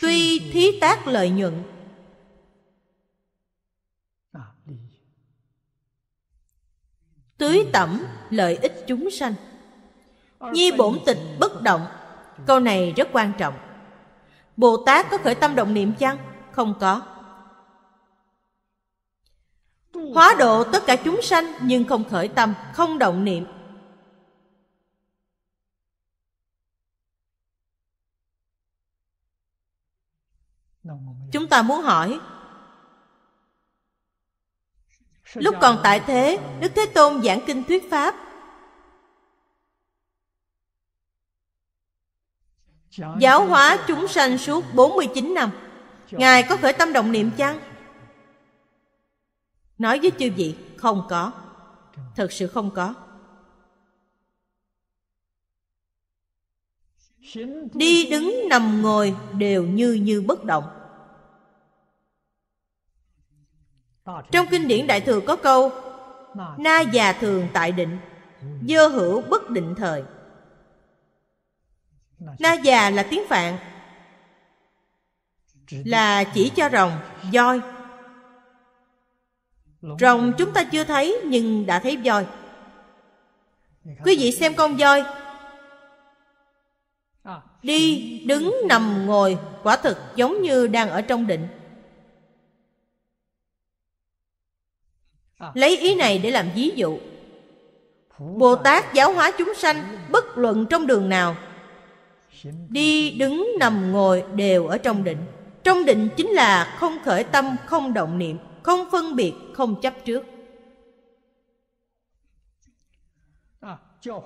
Tuy thí tác lợi nhuận Tưới tẩm lợi ích chúng sanh Nhi bổn tịch bất động Câu này rất quan trọng Bồ Tát có khởi tâm động niệm chăng? Không có Hóa độ tất cả chúng sanh nhưng không khởi tâm, không động niệm chúng ta muốn hỏi lúc còn tại thế đức thế tôn giảng kinh thuyết pháp giáo hóa chúng sanh suốt 49 năm ngài có khởi tâm động niệm chăng nói với chư vị không có thật sự không có đi đứng nằm ngồi đều như như bất động trong kinh điển đại thừa có câu na già thường tại định dơ hữu bất định thời na già là tiếng phạn là chỉ cho rồng voi rồng chúng ta chưa thấy nhưng đã thấy voi quý vị xem con voi đi đứng nằm ngồi quả thực giống như đang ở trong định À. lấy ý này để làm ví dụ bồ tát giáo hóa chúng sanh bất luận trong đường nào đi đứng nằm ngồi đều ở trong định trong định chính là không khởi tâm không động niệm không phân biệt không chấp trước à,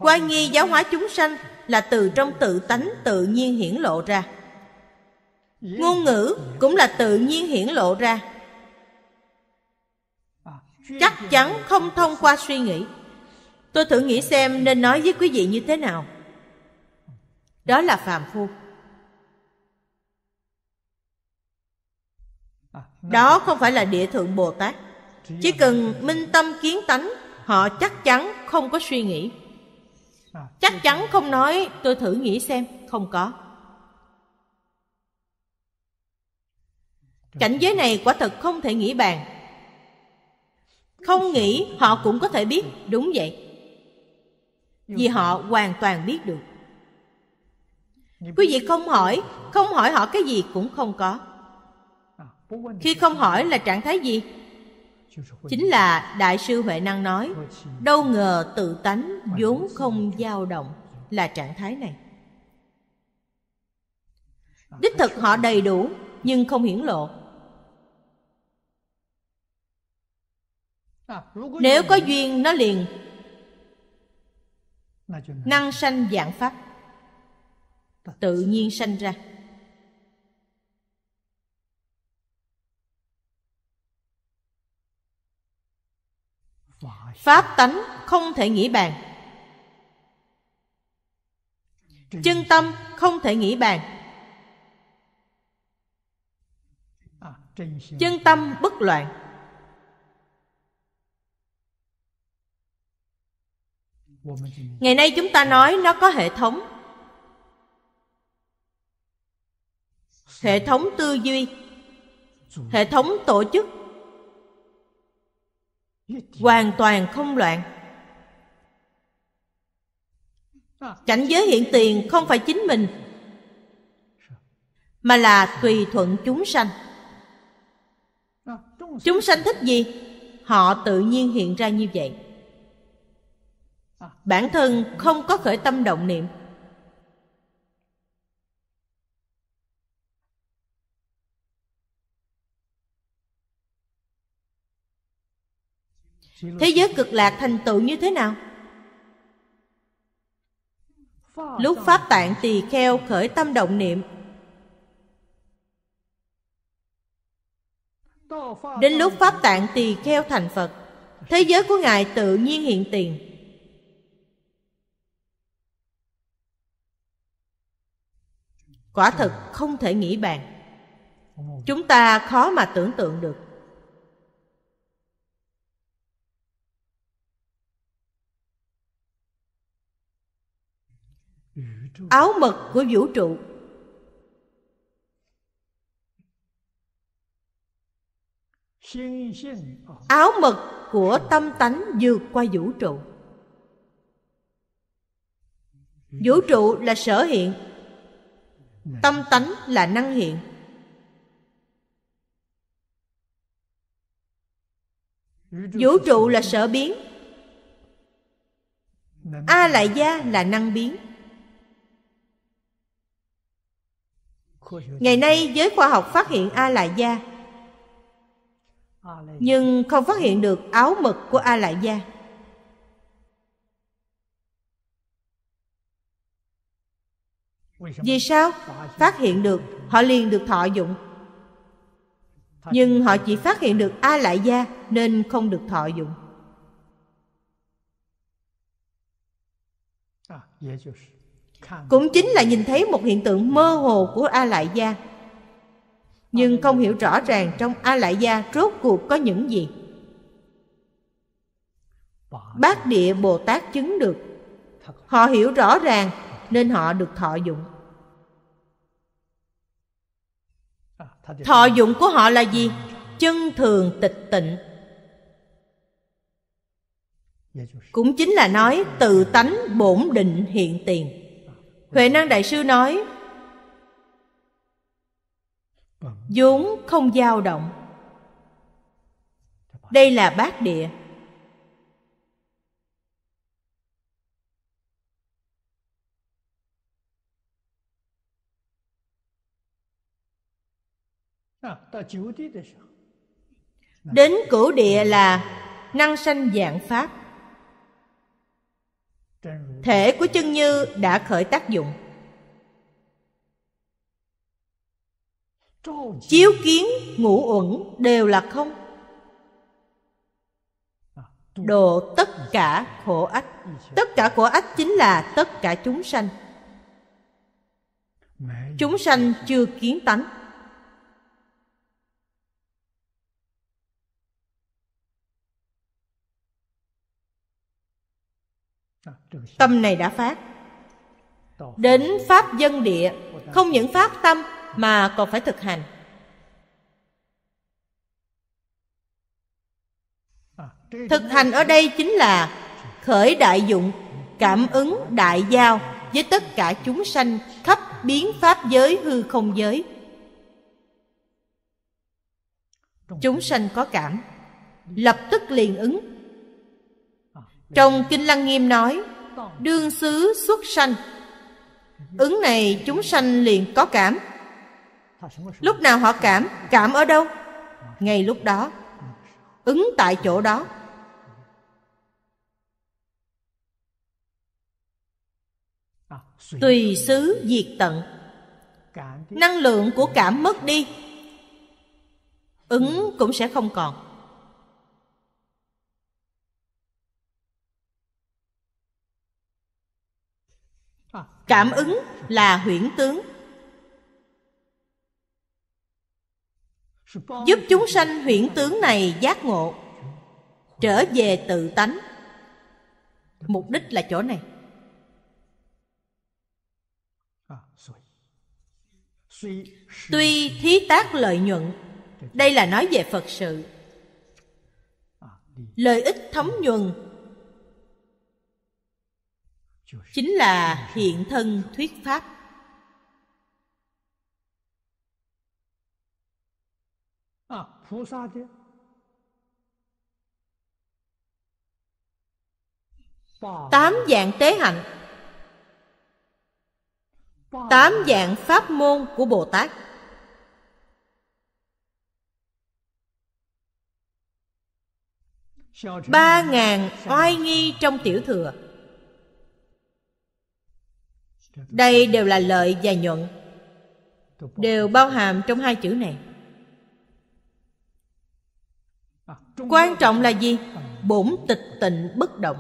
Quan nghi giáo hóa chúng sanh là từ trong tự tánh tự nhiên hiển lộ ra Ngôn ngữ cũng là tự nhiên hiển lộ ra chắc chắn không thông qua suy nghĩ tôi thử nghĩ xem nên nói với quý vị như thế nào đó là phàm phu đó không phải là địa thượng bồ tát chỉ cần minh tâm kiến tánh họ chắc chắn không có suy nghĩ chắc chắn không nói tôi thử nghĩ xem không có cảnh giới này quả thật không thể nghĩ bàn không nghĩ họ cũng có thể biết đúng vậy vì họ hoàn toàn biết được quý vị không hỏi không hỏi họ cái gì cũng không có khi không hỏi là trạng thái gì chính là đại sư huệ năng nói đâu ngờ tự tánh vốn không dao động là trạng thái này đích thực họ đầy đủ nhưng không hiển lộ À, nếu có duyên nó liền năng sanh dạng pháp tự nhiên sanh ra pháp tánh không thể nghĩ bàn chân tâm không thể nghĩ bàn à, chân tâm bất loạn ngày nay chúng ta nói nó có hệ thống hệ thống tư duy hệ thống tổ chức hoàn toàn không loạn cảnh giới hiện tiền không phải chính mình mà là tùy thuận chúng sanh à, chúng sanh thích gì họ tự nhiên hiện ra như vậy bản thân không có khởi tâm động niệm thế giới cực lạc thành tựu như thế nào lúc pháp tạng tỳ kheo khởi tâm động niệm đến lúc pháp tạng tỳ kheo thành phật thế giới của ngài tự nhiên hiện tiền quả thực không thể nghĩ bàn chúng ta khó mà tưởng tượng được áo mật của vũ trụ áo mật của tâm tánh vượt qua vũ trụ vũ trụ là sở hiện Dạ. tâm tánh là năng hiện vũ trụ là sở biến a lại gia là năng biến ngày nay giới khoa học phát hiện a lại gia nhưng không phát hiện được áo mực của a lại gia Vì sao? Phát hiện được, họ liền được thọ dụng. Nhưng họ chỉ phát hiện được A Lại Gia nên không được thọ dụng. À, Cũng chính là nhìn thấy một hiện tượng mơ hồ của A Lại Gia Nhưng không hiểu rõ ràng trong A Lại Gia rốt cuộc có những gì Bát Địa Bồ Tát chứng được Họ hiểu rõ ràng nên họ được thọ dụng à, thọ dụng của họ là gì chân thường tịch tịnh cũng chính là nói tự tánh bổn định hiện tiền huệ năng đại sư nói vâng. vốn không dao động đây là bát địa Đến cửu địa là năng sanh dạng pháp Thể của chân như đã khởi tác dụng Chiếu kiến ngũ uẩn đều là không à, Độ tất cả khổ ách Tất cả khổ ách chính là tất cả chúng sanh Chúng sanh chưa kiến tánh tâm này đã phát đến pháp dân địa không những phát tâm mà còn phải thực hành thực hành ở đây chính là khởi đại dụng cảm ứng đại giao với tất cả chúng sanh khắp biến pháp giới hư không giới chúng sanh có cảm lập tức liền ứng trong kinh lăng nghiêm nói đương xứ xuất sanh ứng này chúng sanh liền có cảm lúc nào họ cảm cảm ở đâu ngay lúc đó ứng tại chỗ đó tùy xứ diệt tận năng lượng của cảm mất đi ứng cũng sẽ không còn cảm ứng là huyễn tướng giúp chúng sanh huyễn tướng này giác ngộ trở về tự tánh mục đích là chỗ này tuy thí tác lợi nhuận đây là nói về phật sự lợi ích thấm nhuần chính là hiện thân thuyết pháp à, tám dạng tế hạnh tám dạng pháp môn của bồ tát ba ngàn oai nghi trong tiểu thừa đây đều là lợi và nhuận đều bao hàm trong hai chữ này quan trọng là gì bổn tịch tịnh bất động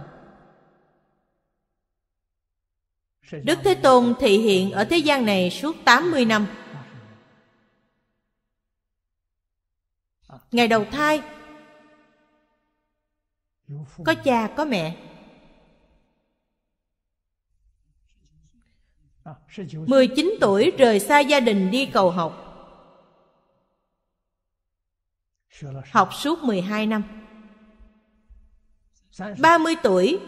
Đức Thế Tôn thị hiện ở thế gian này suốt 80 năm Ngày đầu thai Có cha có mẹ 19 à, tuổi rời xa gia đình đi cầu học Học suốt 12 năm 30 tuổi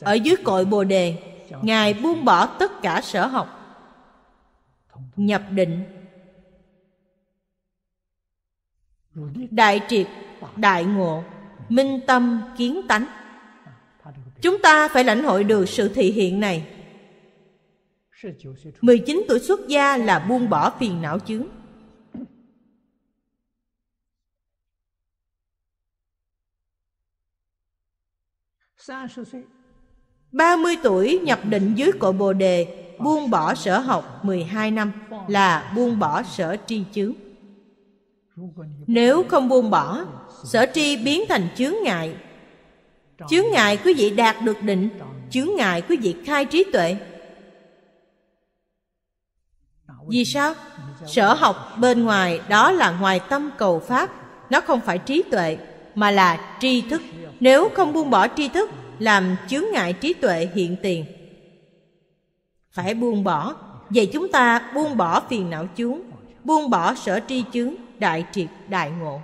Ở dưới cội Bồ Đề Ngài buông bỏ tất cả sở học Nhập định Đại triệt Đại ngộ Minh tâm kiến tánh Chúng ta phải lãnh hội được sự thị hiện này 19 tuổi xuất gia là buông bỏ phiền não chướng. ba mươi tuổi nhập định dưới cội Bồ Đề Buông bỏ sở học 12 năm Là buông bỏ sở tri chướng Nếu không buông bỏ Sở tri biến thành chướng ngại Chướng ngại quý vị đạt được định Chướng ngại quý vị khai trí tuệ vì sao sở học bên ngoài đó là ngoài tâm cầu pháp nó không phải trí tuệ mà là tri thức nếu không buông bỏ tri thức làm chướng ngại trí tuệ hiện tiền phải buông bỏ vậy chúng ta buông bỏ phiền não chướng buông bỏ sở tri chướng đại triệt đại ngộ